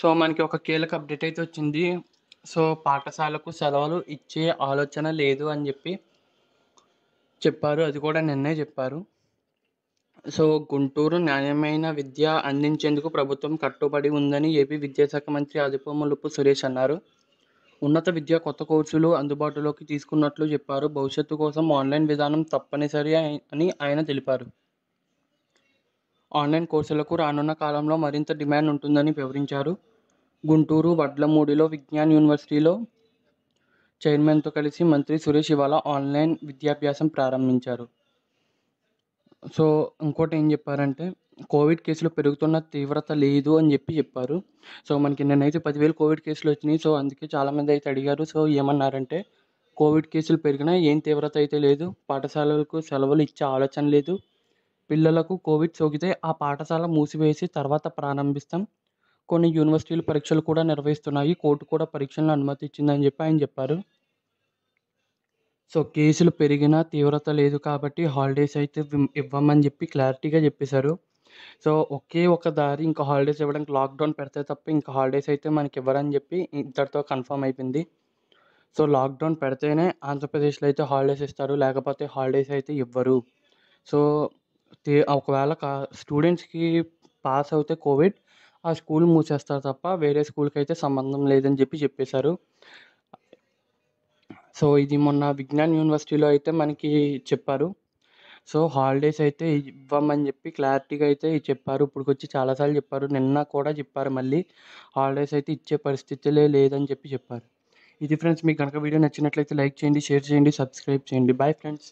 so మనకి ఒక కీలక అప్డేట్ అయితే వచ్చింది సో పాఠశాలకు సెలవులు ఇచ్చే ఆలోచన లేదు అని చెప్పి చెప్పారు అది కూడా నిన్నే చెప్పారు సో గుంటూరు నాణ్యమైన విద్య అందించేందుకు ప్రభుత్వం కట్టుబడి ఉందని ఏపీ విద్యాశాఖ మంత్రి అదిపోములుపు సురేష్ అన్నారు ఉన్నత విద్య కొత్త కోర్సులు అందుబాటులోకి తీసుకున్నట్లు చెప్పారు భవిష్యత్తు కోసం ఆన్లైన్ విధానం తప్పనిసరి అని ఆయన తెలిపారు ఆన్లైన్ కోర్సులకు రానున్న కాలంలో మరింత డిమాండ్ ఉంటుందని వివరించారు గుంటూరు వడ్లమూడిలో విజ్ఞాన్ యూనివర్సిటీలో చైర్మన్తో కలిసి మంత్రి సురేష్ ఇవాళ ఆన్లైన్ విద్యాభ్యాసం ప్రారంభించారు సో ఇంకోటి ఏం చెప్పారంటే కోవిడ్ కేసులు పెరుగుతున్న తీవ్రత లేదు అని చెప్పి చెప్పారు సో మనకి నిన్నైతే పదివేలు కోవిడ్ కేసులు వచ్చినాయి సో అందుకే చాలామంది అయితే అడిగారు సో ఏమన్నారంటే కోవిడ్ కేసులు పెరిగినా ఏం తీవ్రత అయితే లేదు పాఠశాలలకు సెలవులు ఇచ్చే ఆలోచన లేదు పిల్లలకు కోవిడ్ సోకితే ఆ పాఠశాల మూసివేసి తర్వాత ప్రారంభిస్తాం కొన్ని యూనివర్సిటీలు పరీక్షలు కూడా నిర్వహిస్తున్నాయి కోర్టు కూడా పరీక్షలను అనుమతించిందని చెప్పి ఆయన చెప్పారు సో కేసులు పెరిగినా తీవ్రత లేదు కాబట్టి హాలిడేస్ అయితే ఇవ్వమని చెప్పి క్లారిటీగా చెప్పేశారు సో ఒకే ఒక దారి ఇంకా హాలిడేస్ ఇవ్వడానికి లాక్డౌన్ పెడితే తప్ప ఇంకా హాలిడేస్ అయితే మనకి ఇవ్వరని చెప్పి ఇంతటితో కన్ఫర్మ్ అయిపోయింది సో లాక్డౌన్ పెడితేనే ఆంధ్రప్రదేశ్లో అయితే హాలిడేస్ ఇస్తారు లేకపోతే హాలిడేస్ అయితే ఇవ్వరు సో ఒకవేళ స్టూడెంట్స్కి పాస్ అవుతే కోవిడ్ ఆ స్కూల్ మూసేస్తారు తప్ప వేరే స్కూల్కి అయితే సంబంధం లేదని చెప్పి చెప్పేశారు సో ఇది మొన్న విజ్ఞాన్ యూనివర్సిటీలో అయితే మనకి చెప్పారు సో హాలిడేస్ అయితే ఇవ్వమని చెప్పి క్లారిటీగా అయితే చెప్పారు ఇప్పుడుకొచ్చి చాలాసార్లు చెప్పారు నిన్న కూడా చెప్పారు మళ్ళీ హాలిడేస్ అయితే ఇచ్చే పరిస్థితులే లేదని చెప్పి చెప్పారు ఇది ఫ్రెండ్స్ మీకు కనుక వీడియో నచ్చినట్లయితే లైక్ చేయండి షేర్ చేయండి సబ్స్క్రైబ్ చేయండి బాయ్ ఫ్రెండ్స్